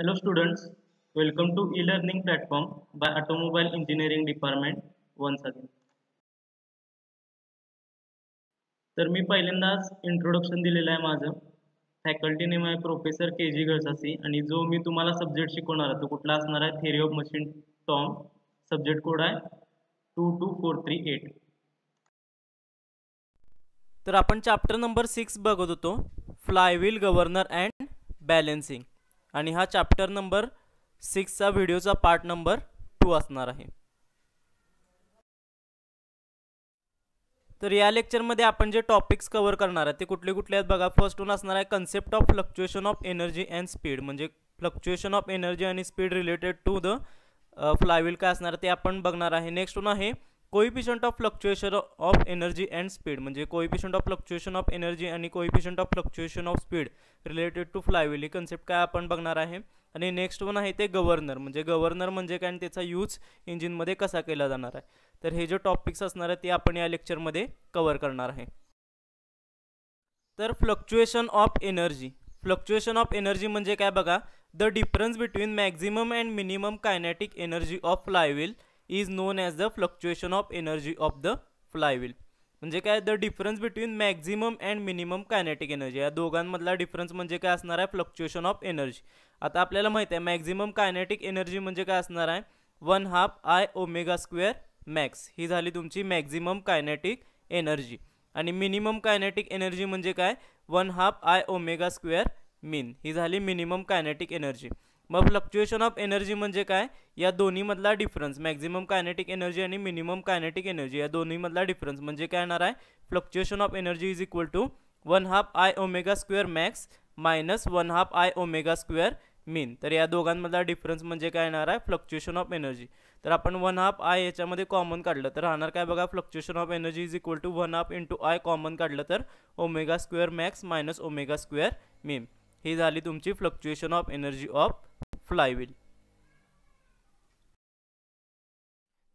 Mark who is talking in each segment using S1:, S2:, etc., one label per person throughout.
S1: Hello students, welcome to e learning platform by automobile Engineering department once again. तर मी पहिल्यांदाच introduction दिलेलं आहे माझं फॅकल्टी नेम आहे प्रोफेसर के जी गळसासी आणि जो मी तुम्हाला सब्जेक्ट शिकवणार आहे तो कुठला असणार आहे theory of machine TOM subject code आहे two two four three eight तर आपण चॅप्टर नंबर सिक्स बघत होतो फ्लायव्हील गव्हर्नर अँड बॅलेन्सिंग आणि हा चॅप्टर नंबर सिक्सचा व्हिडिओचा पार्ट नंबर टू असणार आहे तर या लेक्चरमध्ये आपण जे टॉपिक्स कव्हर करणार आहे ते कुठले कुठले आहेत बघा फर्स्ट वन असणार आहे concept of fluctuation of energy and speed म्हणजे फ्लक्च्युएशन ऑफ एनर्जी आणि speed related to the flywheel काय असणार ते आपण बघणार आहे नेक्स्ट वन आहे coefficient of fluctuation of energy and speed म्हणजे coefficient of fluctuation of energy आणि coefficient of fluctuation of speed related to flywheel ही कन्सेप्ट काय आपण बघणार आहे आणि नेक्स्ट वन आहे ते गव्हर्नर म्हणजे गव्हर्नर म्हणजे काय आणि त्याचा यूज इंजिनमध्ये कसा केला जाणार आहे तर हे जे टॉपिक्स असणार आहे ते आपण या लेक्चरमध्ये कवर करणार आहे तर fluctuation of energy fluctuation of energy म्हणजे काय बघा the difference between maximum and minimum kinetic energy of flywheel is known as the fluctuation of energy of the flywheel म्हणजे काय the difference between maximum and minimum kinetic energy या दोघांमधला difference म्हणजे काय असणार आहे फ्लक्च्युएशन ऑफ एनर्जी आता आपल्याला माहिती आहे मॅक्झिमम कायनेटिक एनर्जी म्हणजे काय असणार आहे one half I omega square max ही झाली तुमची मॅक्झिमम कायनेटिक एनर्जी आणि मिनिमम कायनेटिक एनर्जी म्हणजे काय one half I omega square min ही झाली मिनिमम कायनेटिक एनर्जी मग फ्लक्च्युएशन ऑफ एनर्जी म्हणजे काय या दोन्हीमधला डिफरन्स मॅक्झिमम कायनेटिक एनर्जी आणि मिनिमम कायनेटिक एनर्जी या दोन्हीमधला डिफरन्स म्हणजे काय येणार आहे fluctuation of energy is equal to one half I omega square max minus one half I omega square mean तर या दोघांमधला डिफरन्स म्हणजे काय येणार आहे फ्लक्च्युएशन ऑफ एनर्जी तर आपण वन हाफ आय याच्यामध्ये कॉमन काढलं तर राहणार काय बघा fluctuation of energy is equal to one half into I common काढलं तर omega square max minus omega square mean ही झाली तुमची fluctuation of energy of flywheel.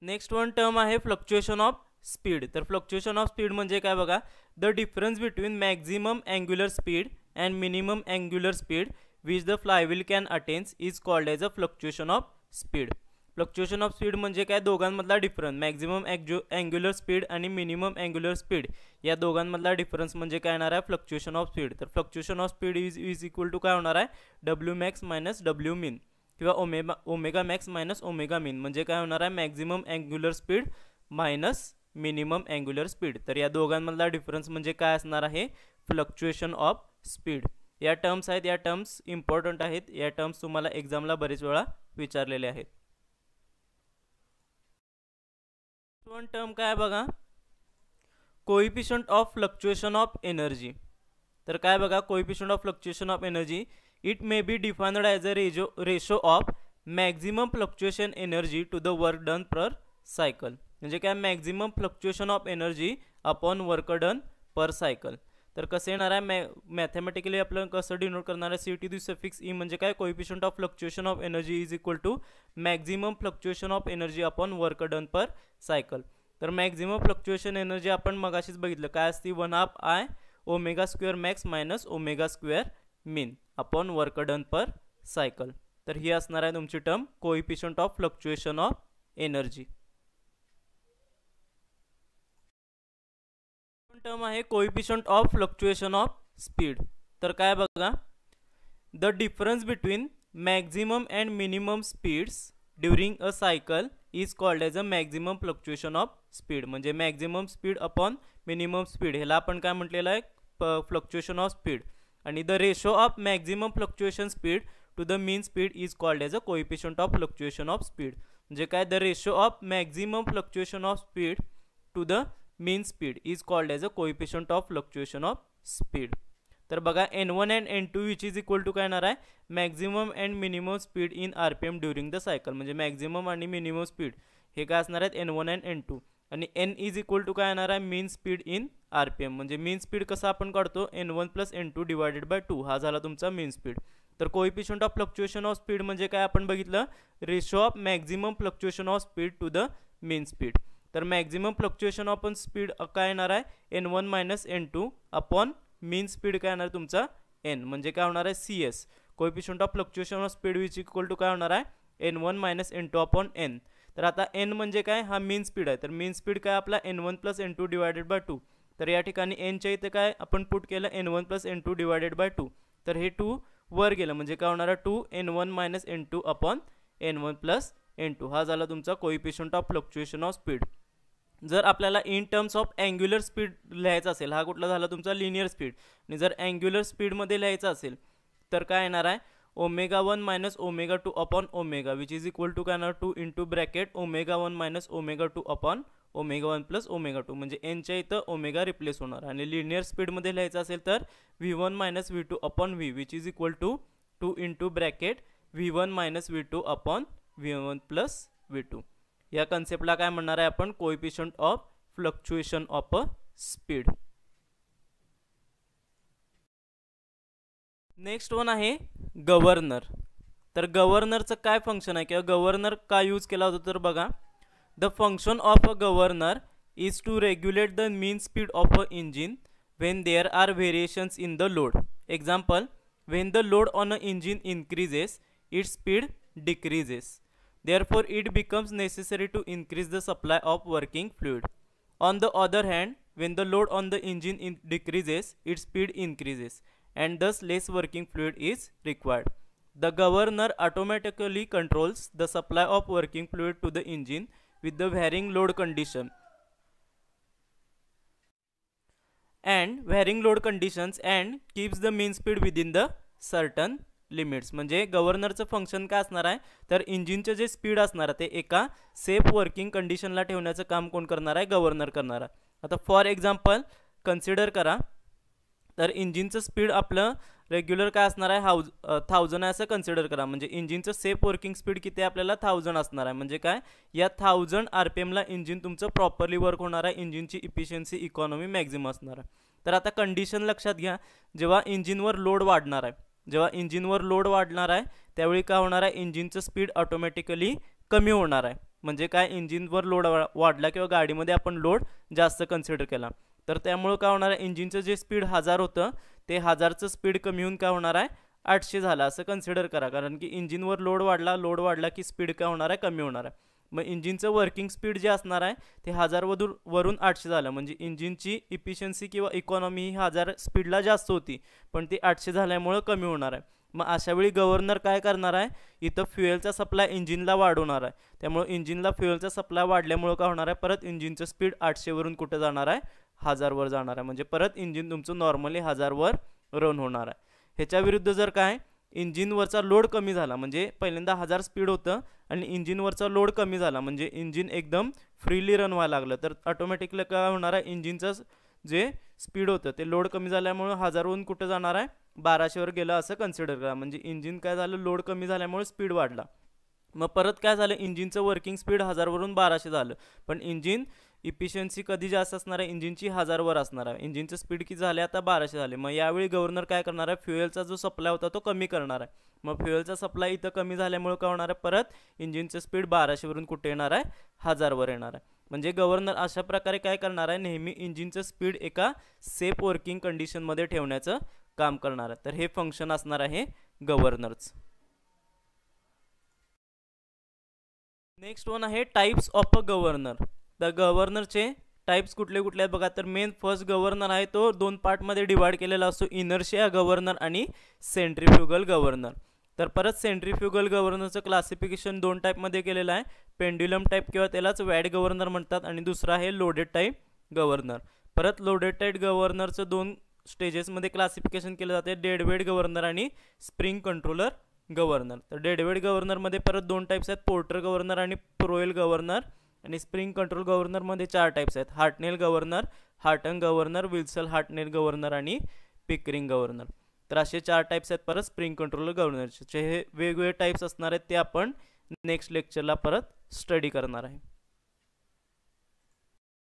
S1: Next one term आहे फ्लक्च्युएशन ऑफ स्पीड तर फ्लक्च्युएशन ऑफ स्पीड म्हणजे काय बघा the difference between maximum angular speed and minimum angular speed which the flywheel can attains is called as a fluctuation of speed fluctuation of speed म्हणजे काय दोघांमधला difference maximum ॲक्ज्यु angular speed आणि minimum angular speed या दोघांमधला difference म्हणजे काय येणार आहे फ्लक्च्युएशन ऑफ स्पीड तर fluctuation of speed is is equal to काय होणार आहे W max minus W min किंवा omega omega max minus omega min म्हणजे काय होणार आहे maximum angular speed minus minimum angular speed तर या दोघांमधला डिफरन्स म्हणजे काय असणार आहे फ्लक्च्युएशन ऑफ स्पीड या टर्म्स आहेत या टर्म्स इम्पॉर्टंट आहेत या टर्म्स तुम्हाला एक्झामला बरेच वेळा विचारलेले आहेत वन टर्म काय बघा coefficient of fluctuation of energy तर काय बघा coefficient of fluctuation of energy it may be defined as a रेजो ratio of maximum fluctuation energy to the work done per cycle म्हणजे काय maximum fluctuation of energy upon work done per cycle तर कसं येणार आहे मॅ mathematically आपण कसं डिनोट करणार आहे सी टी दिवस फिक्स ई e म्हणजे काय coefficient of fluctuation of energy is equal to maximum fluctuation of energy upon work done per cycle तर मॅक्झिमम फ्लक्च्युएशन एनर्जी आपण मगाशीच बघितलं काय असती one half I omega square max minus omega square mean upon work done per cycle तर ही असणार आहे तुमची term coefficient of fluctuation of energy term आहे coefficient of fluctuation of speed तर काय बघा the difference between maximum and minimum speeds during a cycle is called as a maximum fluctuation of speed म्हणजे maximum speed upon minimum speed ह्याला आपण काय म्हटलेलं आहे फ्लक्च्युएशन ऑफ स्पीड आणि the ratio of maximum fluctuation speed to the mean speed is called as a coefficient of fluctuation of speed म्हणजे काय the ratio of maximum fluctuation of speed to the mean speed is called as a coefficient of fluctuation of speed तर बघा N one and N two which is equal to काय येणार आहे maximum and minimum speed in R P M during the cycle म्हणजे maximum आणि minimum speed हे काय असणार आहेत N one and N two आणि एन इज इक्वल टू काय येणार आहे mean speed in R P M म्हणजे मीन स्पीड कसं आपण काढतो N one plus N two divided by two हा झाला तुमचा मीन स्पीड तर coefficient of fluctuation of speed म्हणजे काय आपण बघितलं ratio of maximum fluctuation of speed to the mean speed तर मॅक्झिमम फ्लक्च्युएशन ऑफ स्पीड काय येणार आहे N one minus N two upon mean speed काय येणार तुमचा एन म्हणजे काय होणार आहे C S coefficient of fluctuation of speed which equal to काय होणार आहे N one minus N two upon N तर आता एन म्हणजे काय हा मेन स्पीड आहे तर मेन स्पीड काय आपला N one plus N two divided by two तर या ठिकाणी एनच्या इथे काय आपण पुट केलं N one plus N two divided by two तर हे टू वर गेलं म्हणजे काय होणार two N one minus N two upon N one plus N two हा झाला तुमचा coefficient of fluctuation of speed जर आपल्याला in terms of angular speed लिहायचा असेल हा कुठला झाला तुमचा लिनियर स्पीड आणि जर अँग्युलर स्पीडमध्ये लिहायचा असेल तर काय येणार आहे omega one minus omega two upon omega which is equal to काय येणार two into bracket omega one minus omega two upon omega one plus omega two म्हणजे एनच्या इथं ओमेगा रिप्लेस होणार आणि लिनियर स्पीडमध्ये लिहायचं असेल तर V one minus V two upon V which is equal to two into bracket V one minus V two upon V one plus V two या कन्सेप्टला काय म्हणणार आहे आपण coefficient of fluctuation of a speed next one आहे governor तर गव्हर्नरचं काय फंक्शन आहे किंवा गव्हर्नर का यूज केला होता तर बघा The function of a governor is to regulate the mean speed of an engine when there are variations in the load. Example, when the load on an engine increases, its speed decreases. Therefore, it becomes necessary to increase the supply of working fluid. On the other hand, when the load on the engine decreases, its speed increases and thus less working fluid is required. The governor automatically controls the supply of working fluid to the engine with the varying load condition and varying load conditions and keeps the mean speed within the certain limits म्हणजे गव्हर्नरचं function काय असणार आहे तर इंजिनचं जे speed असणार आहे ते एका सेफ वर्किंग कंडिशनला ठेवण्याचं काम कोण करणार आहे गव्हर्नर करणार आहे आता फॉर एक्झाम्पल कन्सिडर करा तर इंजिनचं स्पीड आपलं रेग्युलर काय असणार आहे हाऊज थाउजंड आहे असं कन्सिडर करा म्हणजे इंजिनचं सेफ वर्किंग स्पीड किती आपल्याला थाउजंड असणार आहे म्हणजे काय या थाउजंड आर पी एमला इंजिन तुमचं प्रॉपरली वर्क होणार आहे इंजिनची इफिशियन्सी इकॉनॉमी मॅक्झिमम असणार आहे तर आता कंडिशन लक्षात घ्या जेव्हा इंजिनवर लोड वाढणार आहे जेव्हा इंजिनवर लोड वाढणार आहे त्यावेळी काय होणार आहे इंजिनचं स्पीड ऑटोमॅटिकली कमी होणार आहे म्हणजे काय इंजिनवर लोड वाढला किंवा गाडीमध्ये आपण लोड जास्त कन्सिडर केला तर त्यामुळं काय होणार आहे इंजिनचं जे स्पीड हजार होतं ते हजारचं स्पीड कमी होऊन काय होणार आहे आठशे झालं असं कन्सिडर करा कारण की इंजिनवर लोड वाढला लोड वाढला की स्पीड काय होणार आहे कमी होणार आहे मग इंजिनचं वर्किंग स्पीड जे असणार आहे ते वधून वरून आठशे झालं म्हणजे इंजिनची इफिशियन्सी किंवा इकॉनॉमी ही हजार स्पीडला जास्त होती पण ती आठशे झाल्यामुळं कमी होणार आहे मग अशावेळी गव्हर्नर काय करणार आहे इथं फ्युएलचा सप्लाय इंजिनला वाढवणार आहे त्यामुळे इंजिनला फ्युएलचा सप्लाय वाढल्यामुळं काय होणार आहे परत इंजिनचं स्पीड आठशेवरून कुठं जाणार आहे हजारवर जाणार आहे म्हणजे परत इंजिन तुमचं नॉर्मली हजारवर रन होणार आहे ह्याच्या विरुद्ध जर काय इंजिनवरचा लोड कमी झाला म्हणजे पहिल्यांदा हजार स्पीड होतं आणि इंजिनवरचा लोड कमी झाला म्हणजे इंजिन एकदम फ्रीली रन व्हायला लागलं तर ऑटोमॅटिकली काय होणार आहे इंजिनचं जे स्पीड होतं ते लोड कमी झाल्यामुळे हजारहून कुठं जाणार आहे बाराशेवर गेलं असं कन्सिडर करा म्हणजे इंजिन काय झालं लोड कमी झाल्यामुळे स्पीड वाढला मग परत काय झालं इंजिनचं वर्किंग स्पीड हजारवरून बाराशे झालं पण इंजिन इफिशियन्सी कधी जास्त असणार आहे इंजिनची हजारवर असणार आहे इंजिनचं स्पीड किती झाले आता बाराशे झाले मग यावेळी गव्हर्नर काय करणार आहे फ्युएलचा जो सप्लाय होता तो कमी करणार आहे मग फ्युएलचा सप्लाय इथं कमी झाल्यामुळे काय होणार आहे परत इंजिनचं स्पीड बाराशेवरून कुठे येणार आहे हजारवर येणार आहे म्हणजे गव्हर्नर अशा प्रकारे काय करणार आहे नेहमी इंजिनचं स्पीड एका सेफ वर्किंग कंडिशनमध्ये ठेवण्याचं काम करणार आहे तर हे फंक्शन असणार आहे गव्हर्नरच नेक्स्ट वन आहे types of a governor the गव्हर्नरचे टाईप्स कुठले कुठले आहेत बघा तर मेन फर्स्ट गव्हर्नर आहे तो दोन पार्टमध्ये डिवाइड केलेला असतो इनर्शिया गव्हर्नर आणि सेंट्रीफ्युगल गव्हर्नर तर परत सेंट्रीफ्युगल गव्हर्नरचं क्लासिफिकेशन दोन टाईपमध्ये केलेलं आहे पेंड्युलम टाईप किंवा त्यालाच वॅड गव्हर्नर म्हणतात आणि दुसरा आहे लोडेड टाईप गव्हर्नर परत लोडेड टाईट गव्हर्नरचं दोन स्टेजेसमध्ये क्लासिफिकेशन केलं जाते डेडवेड गव्हर्नर आणि स्प्रिंग कंट्रोलर गव्हर्नर तर डेडवेड गव्हर्नरमध्ये परत दोन टाईप्स आहेत पोर्टर गव्हर्नर आणि प्रोएल गव्हर्नर आणि स्प्रिंग कंट्रोल गव्हर्नरमध्ये चार टाईप्स आहेत Hartnell governor Hartung governor Wilson Hartnell governor आणि पिकरिंग गव्हर्नर तर असे चार टाईप्स आहेत परत स्प्रिंग कंट्रोल गव्हर्नरचे हे वेगवेगळे टाईप्स असणार आहेत ते आपण नेक्स्ट लेक्चरला परत स्टडी करणार आहे